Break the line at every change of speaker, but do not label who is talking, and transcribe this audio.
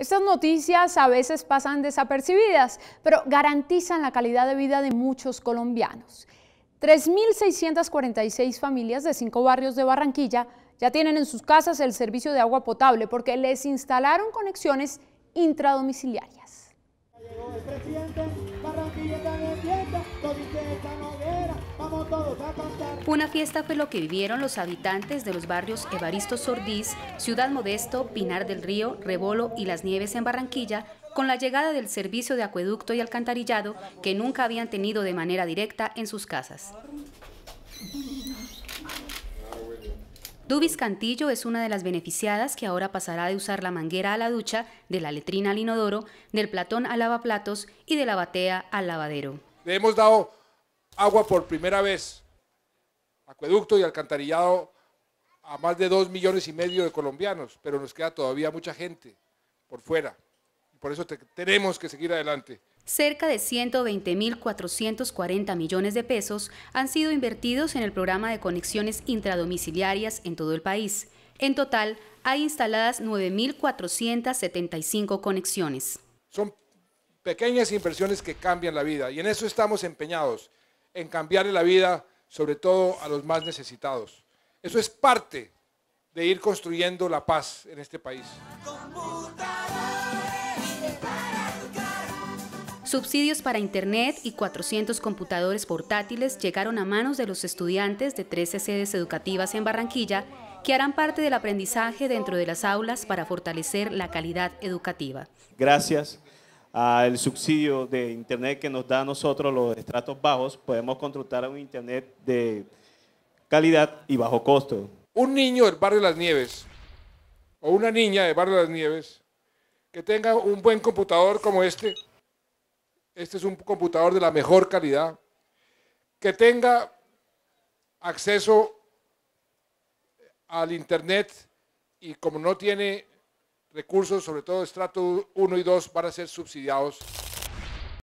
Estas noticias a veces pasan desapercibidas, pero garantizan la calidad de vida de muchos colombianos. 3.646 familias de cinco barrios de Barranquilla ya tienen en sus casas el servicio de agua potable porque les instalaron conexiones intradomiciliarias. Una fiesta fue lo que vivieron los habitantes de los barrios Evaristo Sordiz, Ciudad Modesto, Pinar del Río, Rebolo y Las Nieves en Barranquilla, con la llegada del servicio de acueducto y alcantarillado que nunca habían tenido de manera directa en sus casas. Dubis Cantillo es una de las beneficiadas que ahora pasará de usar la manguera a la ducha, de la letrina al inodoro, del platón al lavaplatos y de la batea al lavadero.
Le hemos dado agua por primera vez acueducto y alcantarillado a más de dos millones y medio de colombianos, pero nos queda todavía mucha gente por fuera. Por eso tenemos que seguir adelante.
Cerca de 120.440 millones de pesos han sido invertidos en el programa de conexiones intradomiciliarias en todo el país. En total, hay instaladas 9.475 conexiones. Son
pequeñas inversiones que cambian la vida y en eso estamos empeñados, en cambiar la vida sobre todo a los más necesitados. Eso es parte de ir construyendo la paz en este país.
Subsidios para Internet y 400 computadores portátiles llegaron a manos de los estudiantes de 13 sedes educativas en Barranquilla que harán parte del aprendizaje dentro de las aulas para fortalecer la calidad educativa. Gracias el subsidio de Internet que nos da a nosotros
los estratos bajos, podemos contratar un Internet de calidad y bajo costo. Un niño del barrio de las Nieves o una niña del barrio de las Nieves que tenga un buen computador como este, este es un computador de la mejor calidad, que tenga acceso al Internet y como no tiene recursos, sobre todo estrato 1 y 2, van a ser subsidiados